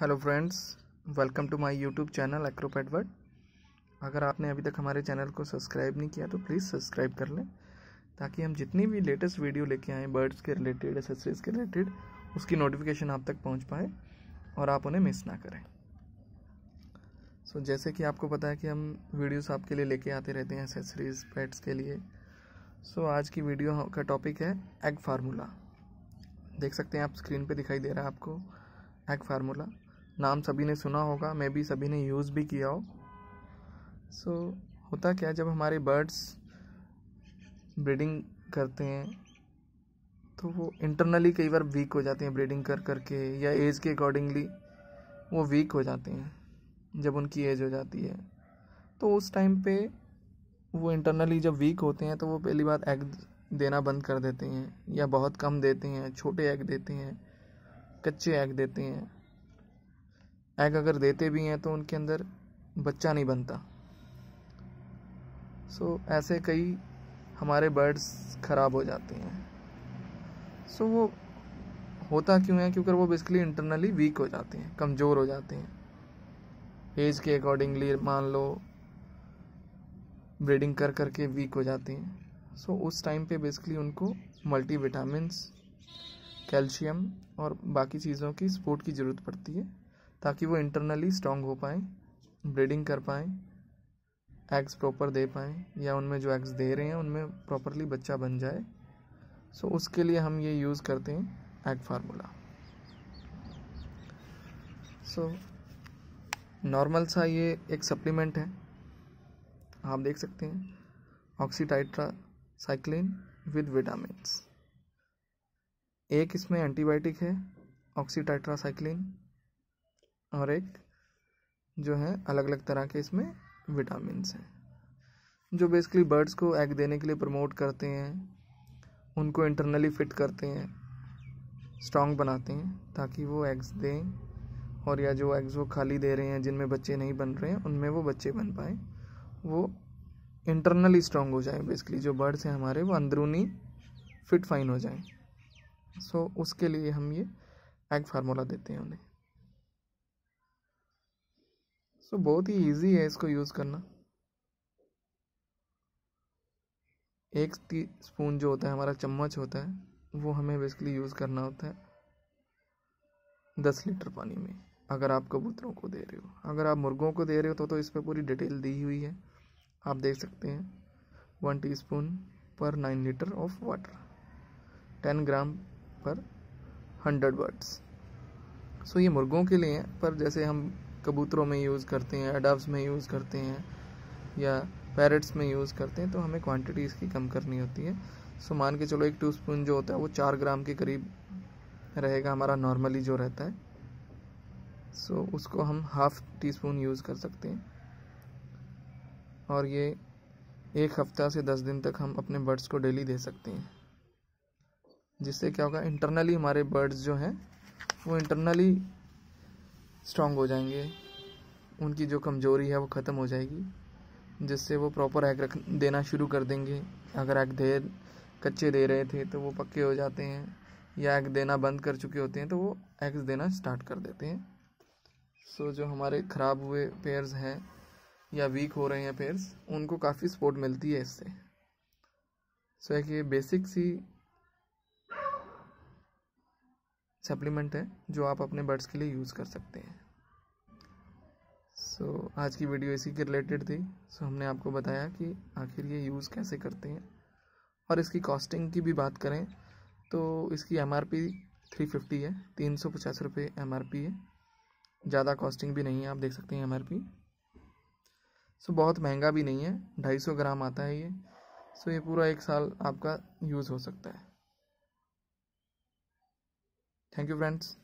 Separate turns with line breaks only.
hello friends welcome to my YouTube channel एक्रोप Edward अगर आपने अभी तक हमारे चैनल को सब्सक्राइब नहीं किया तो प्लीज़ सब्सक्राइब कर लें ताकि हम जितनी भी लेटेस्ट वीडियो लेके आए बर्ड्स के रिलेटेड एसेसरीज़ के रिलेटेड उसकी नोटिफिकेशन आप तक पहुँच पाए और आप उन्हें मिस ना करें सो so, जैसे कि आपको पता है कि हम वीडियोस आपके लिए लेके आते रहते हैं एसेसरीज़ पेट्स के लिए सो so, आज की वीडियो का टॉपिक है एग फार्मूला देख सकते हैं आप स्क्रीन पर दिखाई दे रहा है आपको एग फार्मूला नाम सभी ने सुना होगा मे भी सभी ने यूज़ भी किया हो सो so, होता क्या जब हमारे बर्ड्स ब्रीडिंग करते हैं तो वो इंटरनली कई बार वीक हो जाते हैं ब्रीडिंग कर करके या एज के अकॉर्डिंगली वो वीक हो जाते हैं जब उनकी एज हो जाती है तो उस टाइम पे वो इंटरनली जब वीक होते हैं तो वो पहली बार एग देना बंद कर देते हैं या बहुत कम देते हैं छोटे एग देते हैं कच्चे एग देते हैं एग अगर देते भी हैं तो उनके अंदर बच्चा नहीं बनता सो so, ऐसे कई हमारे बर्ड्स ख़राब हो जाते हैं सो so, वो होता क्यों है क्योंकि वो बेसिकली इंटरनली वीक हो जाते हैं कमज़ोर हो जाते हैं एज के अकॉर्डिंगली मान लो ब्रीडिंग कर करके वीक हो जाते हैं सो so, उस टाइम पे बेसिकली उनको मल्टी विटामिन कैल्शियम और बाकी चीज़ों की सपोर्ट की ज़रूरत पड़ती है ताकि वो इंटरनली स्ट्रांग हो पाएँ ब्रीडिंग कर पाएँ एग्स प्रॉपर दे पाएँ या उनमें जो एग्स दे रहे हैं उनमें प्रॉपरली बच्चा बन जाए सो so, उसके लिए हम ये यूज़ करते हैं एग फार्मूला सो नॉर्मल सा ये एक सप्लीमेंट है आप देख सकते हैं ऑक्सीटाइट्रा साइक्लिन विद विटामिन एक इसमें एंटीबायोटिक है ऑक्सीटाइट्रा साइक्लिन और एक जो है अलग अलग तरह के इसमें विटामिन हैं जो बेसिकली बर्ड्स को एग देने के लिए प्रमोट करते हैं उनको इंटरनली फिट करते हैं स्ट्रॉन्ग बनाते हैं ताकि वो एग्स दें और या जो एग्स वो खाली दे रहे हैं जिनमें बच्चे नहीं बन रहे हैं उनमें वो बच्चे बन पाए वो इंटरनली स्ट्रॉन्ग हो जाए बेसिकली जो बर्ड्स हैं हमारे वो अंदरूनी फिट फाइन हो जाए सो so, उसके लिए हम ये एग फार्मूला देते हैं उन्हें सो so, बहुत ही इजी है इसको यूज़ करना एक टी स्पून जो होता है हमारा चम्मच होता है वो हमें बेसिकली यूज़ करना होता है दस लीटर पानी में अगर आप कबूतरों को दे रहे हो अगर आप मुर्गों को दे रहे हो तो तो इस पर पूरी डिटेल दी हुई है आप देख सकते हैं वन टी स्पून पर nine litre of water ten gram पर हंड्रेड वर्ड्स सो ये मुर्गों के लिए हैं पर जैसे हम कबूतरों में यूज़ करते हैं डब्स में यूज़ करते हैं या पैरट्स में यूज़ करते हैं तो हमें क्वान्टिटी इसकी कम करनी होती है सो मान के चलो एक टू स्पून जो होता है वो चार ग्राम के करीब रहेगा हमारा नॉर्मली जो रहता है सो so, उसको हम हाफ़ टी स्पून यूज़ कर सकते हैं और ये एक हफ्ता से दस दिन तक हम अपने बर्ड्स को डेली दे सकते हैं जिससे क्या होगा इंटरनली हमारे बर्ड्स जो हैं वो इंटरनली स्ट्रांग हो जाएंगे उनकी जो कमज़ोरी है वो ख़त्म हो जाएगी जिससे वो प्रॉपर एग रख देना शुरू कर देंगे अगर एग दे कच्चे दे रहे थे तो वो पक्के हो जाते हैं या एग देना बंद कर चुके होते हैं तो वो एग्स देना स्टार्ट कर देते हैं सो जो हमारे ख़राब हुए पेयर्स हैं या वीक हो रहे हैं पेयर्स उनको काफ़ी सपोर्ट मिलती है इससे सो एक ये बेसिक सी सप्लीमेंट है जो आप अपने बर्ड्स के लिए यूज़ कर सकते हैं सो so, आज की वीडियो इसी के रिलेटेड थी सो so, हमने आपको बताया कि आखिर ये यूज़ कैसे करते हैं और इसकी कॉस्टिंग की भी बात करें तो इसकी M R P three fifty है तीन सौ पचास रुपये एम आर पी है ज़्यादा कॉस्टिंग भी नहीं है आप देख सकते हैं एम आर पी सो बहुत महंगा भी नहीं है ढाई सौ ग्राम आता है ये सो so, ये पूरा एक साल आपका यूज़ हो सकता है thank you friends